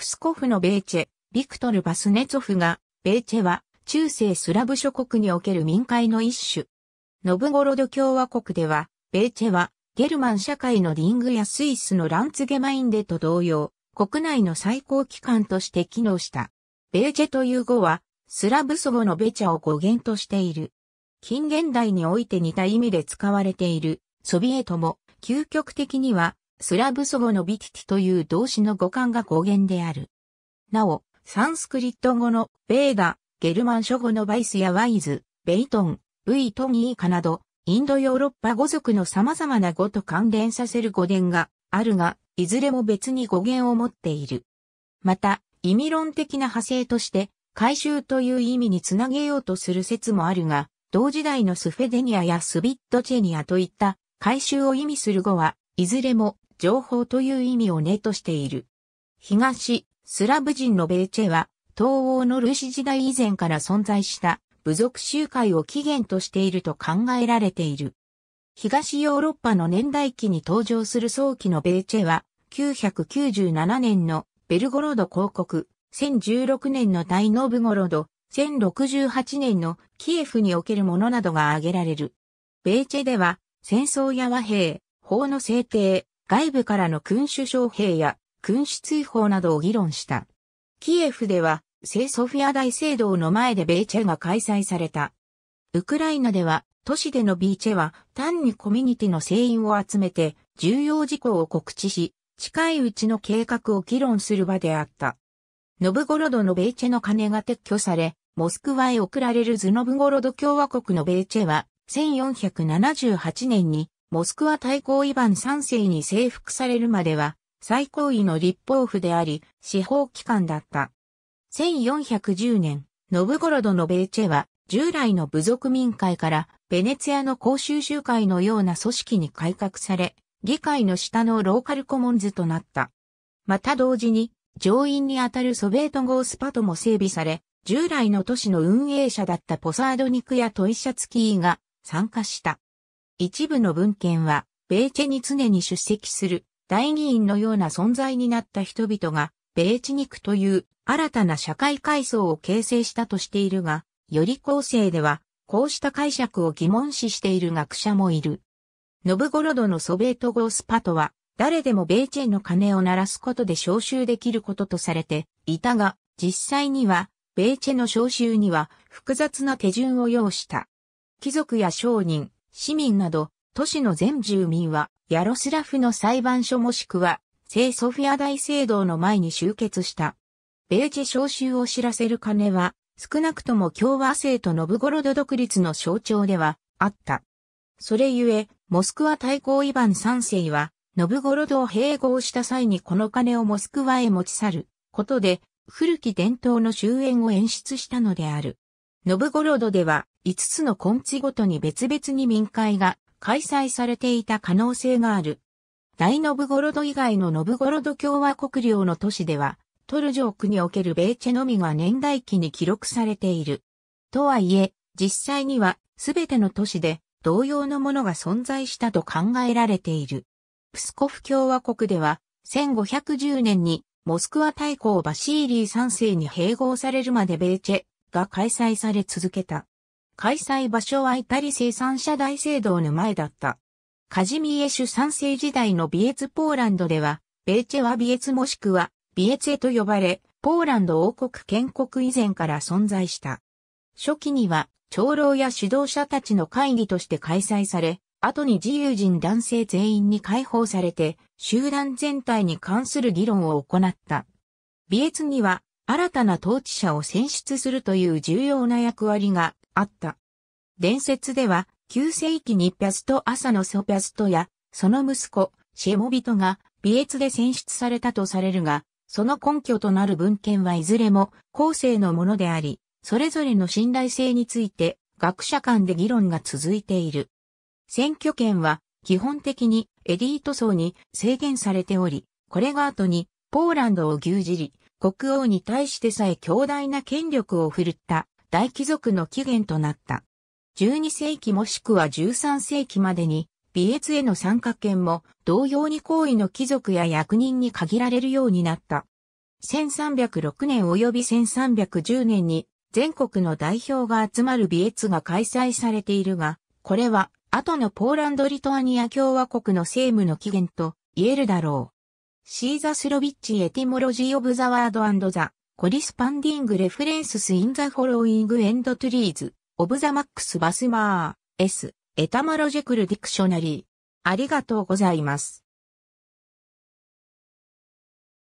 プスコフのベーチェ、ビクトル・バスネツォフが、ベーチェは、中世スラブ諸国における民会の一種。ノブゴロド共和国では、ベーチェは、ゲルマン社会のリングやスイスのランツゲマインデと同様、国内の最高機関として機能した。ベーチェという語は、スラブ祖母のベチャを語源としている。近現代において似た意味で使われている、ソビエトも、究極的には、スラブ祖語のビティティという動詞の語感が語源である。なお、サンスクリット語のベーダ、ゲルマン諸語のバイスやワイズ、ベイトン、ブイトニーカなど、インドヨーロッパ語族の様々な語と関連させる語源があるが、いずれも別に語源を持っている。また、意味論的な派生として、回収という意味につなげようとする説もあるが、同時代のスフェデニアやスビットチェニアといった回収を意味する語は、いずれも情報という意味を根としている。東、スラブ人のベーチェは、東欧のルーシ時代以前から存在した部族集会を起源としていると考えられている。東ヨーロッパの年代記に登場する早期のベーチェは、997年のベルゴロド公国、1016年の大ノブゴロド、1068年のキエフにおけるものなどが挙げられる。ベーチェでは、戦争や和平、法の制定、外部からの君主招聘や君主追放などを議論した。キエフでは、聖ソフィア大聖堂の前でベーチェが開催された。ウクライナでは、都市でのビーチェは単にコミュニティの声員を集めて重要事項を告知し、近いうちの計画を議論する場であった。ノブゴロドのベーチェの金が撤去され、モスクワへ送られるズノブゴロド共和国のベーチェは、1478年にモスクワ大公イヴァン三世に征服されるまでは、最高位の立法府であり、司法機関だった。1410年、ノブゴロドのベーチェは、従来の部族民会から、ベネツィアの公衆集会のような組織に改革され、議会の下のローカルコモンズとなった。また同時に、上院にあたるソベート号スパトも整備され、従来の都市の運営者だったポサードニクやトイシャツキーが参加した。一部の文献は、米チェに常に出席する大議員のような存在になった人々が、米チニクという新たな社会階層を形成したとしているが、より後世では、こうした解釈を疑問視している学者もいる。ノブゴロドのソビエトゴースパトは、誰でも米チェの鐘を鳴らすことで招集できることとされていたが、実際には、米チェの召集には複雑な手順を要した。貴族や商人、市民など、都市の全住民は、ヤロスラフの裁判所もしくは、聖ソフィア大聖堂の前に集結した。米ーチェ召集を知らせる鐘は、少なくとも共和制とノブゴロド独立の象徴ではあった。それゆえ、モスクワ対抗イヴァン三世は、ノブゴロドを併合した際にこの鐘をモスクワへ持ち去ることで、古き伝統の終焉を演出したのである。ノブゴロドでは5つの根地ごとに別々に民会が開催されていた可能性がある。大ノブゴロド以外のノブゴロド共和国領の都市では、トルジョークにおけるベーチェのみが年代記に記録されている。とはいえ、実際にはすべての都市で同様のものが存在したと考えられている。プスコフ共和国では、1510年にモスクワ大公バシーリー3世に併合されるまでベーチェ、が開催され続けた。開催場所はイタリ生産者大聖堂の前だった。カジミエシュ三世時代のビエツポーランドでは、ベーチェはビエツもしくはビエツへと呼ばれ、ポーランド王国建国以前から存在した。初期には、長老や指導者たちの会議として開催され、後に自由人男性全員に解放されて、集団全体に関する議論を行った。ビエツには、新たな統治者を選出するという重要な役割があった。伝説では、旧世紀にピャスト朝のソピャストや、その息子、シェモビトが、美越で選出されたとされるが、その根拠となる文献はいずれも後世のものであり、それぞれの信頼性について学者間で議論が続いている。選挙権は基本的にエリート層に制限されており、これが後にポーランドを牛耳り、国王に対してさえ強大な権力を振るった大貴族の起源となった。12世紀もしくは13世紀までに、美越への参加権も同様に行為の貴族や役人に限られるようになった。1306年及び1310年に全国の代表が集まる美越が開催されているが、これは後のポーランド・リトアニア共和国の政務の起源と言えるだろう。シーザスロビッチエティモロジーオブザワードアンドザ、コリスパンディングレフレンススインザフォローイングエンドトゥリーズ、オブザマックスバスマー、S、エタマロジェクルディクショナリー。ありがとうございます。